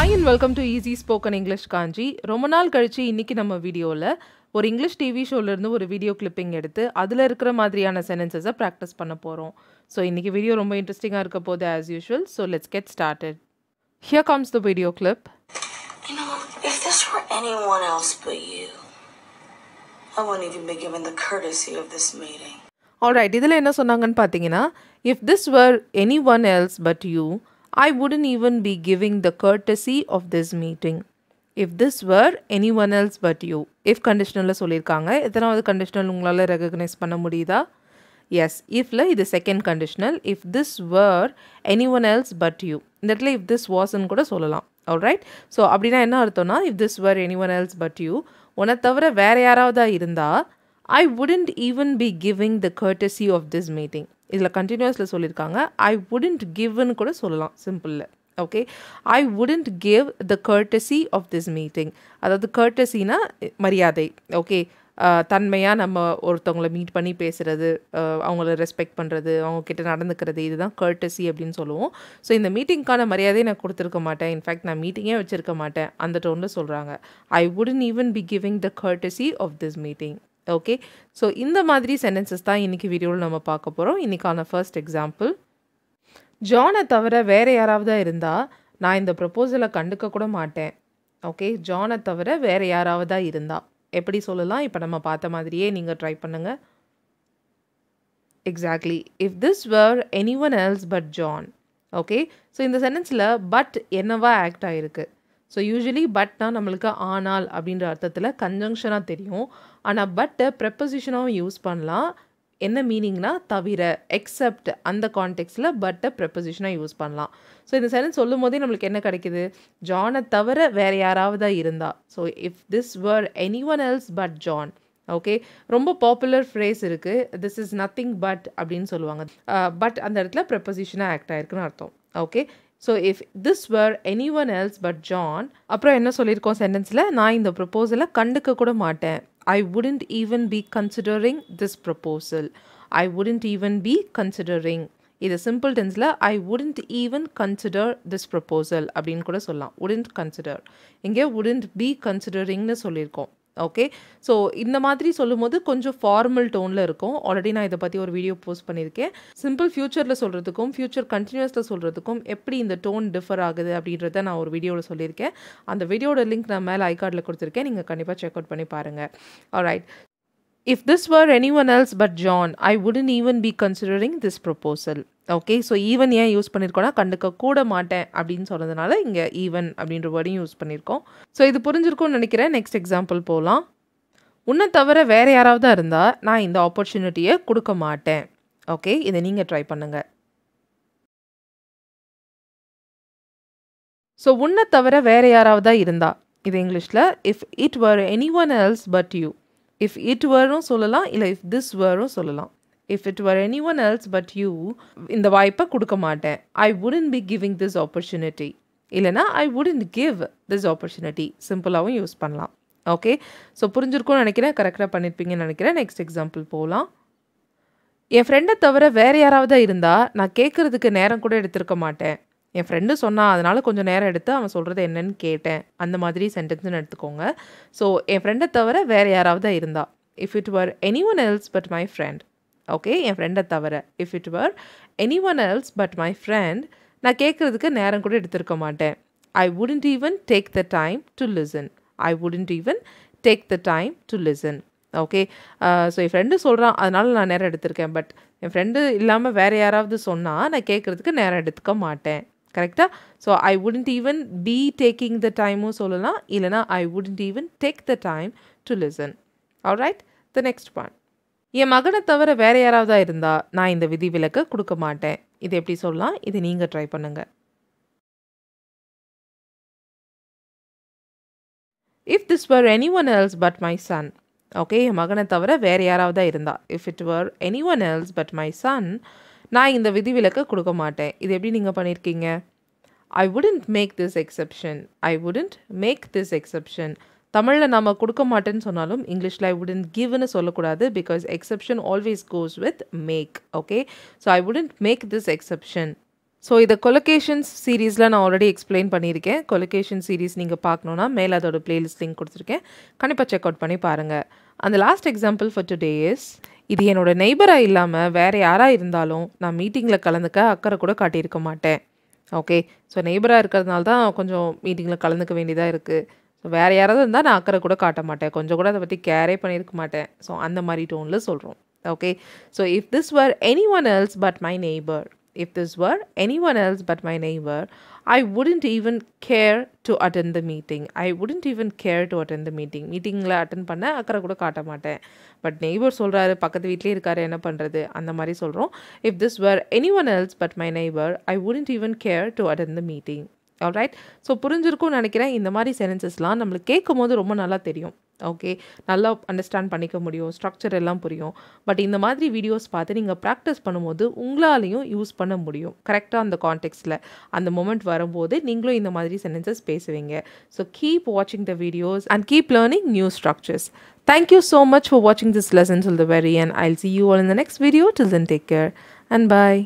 Hi and welcome to easy spoken English Kanchi ரொம்ப நாள் கழித்து இன்னைக்கு நம்ம வீடியோவில் ஒரு இங்கிலீஷ் டிவி ஷோலேருந்து ஒரு வீடியோ கிளிப்பிங் எடுத்து அதில் இருக்கிற மாதிரியான சென்டென்சஸை ப்ராக்டிஸ் பண்ண போகிறோம் ஸோ இன்னைக்கு வீடியோ ரொம்ப இன்ட்ரெஸ்டிங்காக இருக்க போது as usual so let's get started here comes the video clip all right alright இதில் என்ன சொன்னாங்கன்னு பார்த்தீங்கன்னா if this were anyone else but you I wouldn't even be giving the courtesy of this meeting. If this were anyone else but you if கண்டிஷ்னலில் சொல்லியிருக்காங்க எத்தனாவது conditional உங்களால் recognise பண்ண முடியுதா எஸ் இஃப்ல இது second conditional if this were anyone else but you இந்த இடத்துல இஃப் திஸ் வாஸ்ன்னு கூட சொல்லலாம் ஆல் ரைட் ஸோ அப்படின்னா என்ன அர்த்தம்னா if this were anyone else but you உன்னை தவிர வேறு யாராவதா இருந்தால் I wouldn't even be giving the courtesy of this meeting இதில் கண்டினியூஸில் சொல்லியிருக்காங்க ஐ வுடன்ட் கிவ்னு கூட சொல்லலாம் சிம்பிளில் okay I wouldn't give the courtesy of this meeting அதாவது கர்டசினா மரியாதை ஓகே தன்மையாக நம்ம ஒருத்தவங்களை மீட் பண்ணி பேசுகிறது அவங்கள ரெஸ்பெக்ட் பண்ணுறது அவங்கக்கிட்ட நடந்துக்கிறது இதுதான் கர்டசி அப்படின்னு சொல்லுவோம் ஸோ இந்த மீட்டிங்க்கான மரியாதையை நான் கொடுத்துருக்க மாட்டேன் இன்ஃபேக்ட் நான் மீட்டிங்கே வச்சுருக்க மாட்டேன் அந்த டோனில் சொல்கிறாங்க I wouldn't even be giving the courtesy of this meeting okay so இந்த மாதிரி சென்டென்சஸ் தான் இன்றைக்கி வீடியோவில் நம்ம பார்க்க போகிறோம் இன்றைக்கான ஃபர்ஸ்ட் எக்ஸாம்பிள் ஜானை தவிர வேறு யாராவது இருந்தால் நான் இந்த ப்ரப்போசலை கண்டுக்க கூட மாட்டேன் ஓகே ஜானை தவிர வேறு யாராவது இருந்தால் எப்படி சொல்லலாம் இப்போ நம்ம பார்த்த மாதிரியே நீங்கள் ட்ரை பண்ணுங்கள் exactly if this were anyone else but John okay so இந்த சென்டென்ஸில் பட் என்னவா ஆக்ட் ஆகிருக்கு ஸோ யூஸ்வலி பட்னால் நம்மளுக்கு ஆனால் அப்படின்ற அர்த்தத்தில் கன்ஜங்ஷனாக தெரியும் ஆனால் பட்டை ப்ரெப்பசிஷனாகவும் யூஸ் பண்ணலாம் என்ன மீனிங்னா தவிர எக்ஸப்ட் அந்த கான்டெக்ஸில் பட்டை ப்ரெப்பசிஷனாக யூஸ் பண்ணலாம் ஸோ இந்த சென்டென்ஸ் சொல்லும் போதே நம்மளுக்கு என்ன கிடைக்கிது ஜானை தவிர வேறு யாராவது இருந்தால் so if this were anyone else but John okay ரொம்ப பாப்புலர் ஃப்ரேஸ் இருக்குது திஸ் இஸ் நத்திங் பட் அப்படின்னு சொல்லுவாங்க பட் அந்த இடத்துல ப்ரெப்பசிஷனாக ஆக்ட் ஆகிருக்குன்னு அர்த்தம் okay so if this were anyone else but John அப்புறம் என்ன சொல்லியிருக்கோம் சென்டென்ஸில் நான் இந்த ப்ரப்போசலை கண்டுக்க கூட மாட்டேன் I wouldn't even be considering this proposal I wouldn't even be considering இது சிம்பிள் டென்ஸில் I wouldn't even consider this proposal அப்படின்னு கூட சொல்லலாம் வுடன்ட் கன்சிடர் இங்கே வுடன்ட் பி கன்சிடரிங்னு சொல்லியிருக்கோம் ஓகே ஸோ இந்த மாதிரி சொல்லும்போது கொஞ்சம் ஃபார்மல் டோனில் இருக்கும் ஆல்ரெடி நான் இதை பற்றி ஒரு வீடியோ போஸ்ட் பண்ணியிருக்கேன் சிம்பிள் ஃபியூச்சரில் சொல்கிறதுக்கும் ஃபியூச்சர் கண்டினியூஸில் சொல்கிறதுக்கும் எப்படி இந்த டோன் டிஃபர் ஆகுது அப்படின்றத நான் ஒரு வீடியோவில் சொல்லியிருக்கேன் அந்த வீடியோட லிங்க் நான் மேலே ஐ கார்டில் கொடுத்துருக்கேன் நீங்கள் கண்டிப்பாக செக் அவுட் பண்ணி பாருங்கள் all right if this were anyone else but John I wouldn't even be considering this proposal okay so even ஏன் யூஸ் பண்ணியிருக்கோன்னா கண்டுக்க கூட மாட்டேன் அப்படின்னு சொன்னதுனால இங்கே ஈவன் அப்படின்ற வேர்டையும் யூஸ் பண்ணியிருக்கோம் ஸோ இது புரிஞ்சிருக்கும்னு நினைக்கிறேன் நெக்ஸ்ட் எக்ஸாம்பிள் போகலாம் உன்னை தவிர வேறு யாராவது இருந்தால் நான் இந்த ஆப்பர்ச்சுனிட்டியை கொடுக்க மாட்டேன் ஓகே இதை நீங்கள் ட்ரை பண்ணுங்கள் ஸோ உன்னை தவிர வேறு யாராவது இருந்தால் இது இங்கிலீஷில் if it were anyone else but you if it வரும் சொல்லலாம் இல்லை இஃப் திஸ் வரும் சொல்லலாம் if it were anyone else but you இந்த வாய்ப்பை கொடுக்க மாட்டேன் ஐ வுடன் பி கிவிங் திஸ் ஆப்பர்ச்சுனிட்டி இல்லைனா I wouldn't give this opportunity சிம்பிளாகவும் யூஸ் பண்ணலாம் ஓகே ஸோ புரிஞ்சிருக்கும்னு நினைக்கிறேன் கரெக்டாக பண்ணியிருப்பீங்கன்னு நினைக்கிறேன் நெக்ஸ்ட் எக்ஸாம்பிள் போகலாம் என் ஃப்ரெண்டை தவிர வேறு யாராவது இருந்தால் நான் கேட்குறதுக்கு நேரம் கூட எடுத்திருக்க மாட்டேன் என் ஃப்ரெண்டு சொன்னான் அதனால் கொஞ்சம் நேரம் எடுத்து அவன் சொல்கிறது என்னன்னு கேட்டேன் அந்த மாதிரி சென்டென்ஸ்னு எடுத்துக்கோங்க ஸோ என் ஃப்ரெண்டை தவிர வேறு யாராவது இருந்தா if it were anyone else but my friend okay என் ஃப்ரெண்டை தவிர if it were anyone else but my friend நான் கேட்குறதுக்கு நேரம் கூட எடுத்திருக்க மாட்டேன் I wouldn't even take the time to listen I wouldn't even take the time to listen okay so என் ஃப்ரெண்டு சொல்கிறான் அதனால் நான் நேரம் எடுத்திருக்கேன் பட் என் ஃப்ரெண்டு இல்லாமல் வேறு யாராவது சொன்னால் நான் கேட்குறதுக்கு நேரம் எடுத்துக்க மாட்டேன் கரெக்டாக so I wouldn't even be taking the டைமும் சொல்லலாம் இல்லைனா I wouldn't even take the time to listen all right the next point என் மகனை தவிர வேறு யாராவது இருந்தால் நான் இந்த விதி விலக்கு கொடுக்க மாட்டேன் இது எப்படி சொல்லலாம் இது நீங்கள் ட்ரை பண்ணுங்கள் if this were anyone else but my son okay என் மகனை தவிர வேறு யாராவது இருந்தால் if it were anyone else but my son நான் இந்த விதிவிலக்கை கொடுக்க மாட்டேன் இது எப்படி நீங்கள் பண்ணியிருக்கீங்க I wouldn't make this exception I wouldn't make this exception தமிழில் நம்ம கொடுக்க மாட்டேன்னு சொன்னாலும் இங்கிலீஷில் ஐ வுடன்ட் கிவ்னு சொல்லக்கூடாது because exception always goes with make okay so I wouldn't make this exception so இதை கொலொகேஷன்ஸ் சீரீஸில் நான் ஆல்ரெடி எக்ஸ்பிளைன் பண்ணியிருக்கேன் கொலொகேஷன் சீரீஸ் நீங்கள் பார்க்கணுன்னா மேலே அதோட பிளேலிஸ்ட் லிங்க் கொடுத்துருக்கேன் கண்டிப்பாக செக் அவுட் பண்ணி பாருங்கள் அந்த last example for today is இது என்னோட நெய்பராக இல்லாமல் வேறு யாராக இருந்தாலும் நான் மீட்டிங்கில் கலந்துக்க அக்கறை கூட காட்டியிருக்க மாட்டேன் ஓகே ஸோ நெய்பராக இருக்கிறதுனால தான் கொஞ்சம் மீட்டிங்கில் கலந்துக்க வேண்டியதாக இருக்குது ஸோ வேறு யாராவது இருந்தால் நான் அக்கறை கூட காட்ட மாட்டேன் கொஞ்சம் கூட அதை பற்றி கேரே பண்ணியிருக்க மாட்டேன் ஸோ அந்த மாதிரி டோனில் சொல்கிறோம் okay so if this were anyone else but my neighbour If this were anyone else but my neighbor, I wouldn't even care to attend the meeting I wouldn't even care to attend the meeting மீட்டிங்கில் attend பண்ண அக்கறை கூட காட்ட மாட்டேன் but neighbour சொல்கிறாரு பக்கத்து வீட்லேயே இருக்காரு என்ன பண்ணுறது அந்த மாதிரி சொல்கிறோம் if this were anyone else but my neighbour I wouldn't even care to attend the meeting all right so புரிஞ்சிருக்கும்னு நினைக்கிறேன் இந்த மாதிரி சென்டென்சஸ்லாம் நம்மளுக்கு கேட்கும் போது ரொம்ப நல்லா தெரியும் ஓகே நல்லா அண்டர்ஸ்டாண்ட் பண்ணிக்க முடியும் ஸ்ட்ரக்சர் எல்லாம் புரியும் பட் இந்த மாதிரி வீடியோஸ் பார்த்து நீங்கள் ப்ராக்டிஸ் பண்ணும்போது உங்களாலையும் யூஸ் பண்ண முடியும் கரெக்டாக அந்த கான்டெக்ட்ஸில் அந்த மூமெண்ட் வரும்போது நீங்களும் இந்த மாதிரி சென்டென்சஸ் பேசுவீங்க ஸோ கீப் வாட்சிங் the videos and keep learning new structures thank you so much for வாட்சிங் this lesson till the very and I'll C you all in the next video till then take care and bye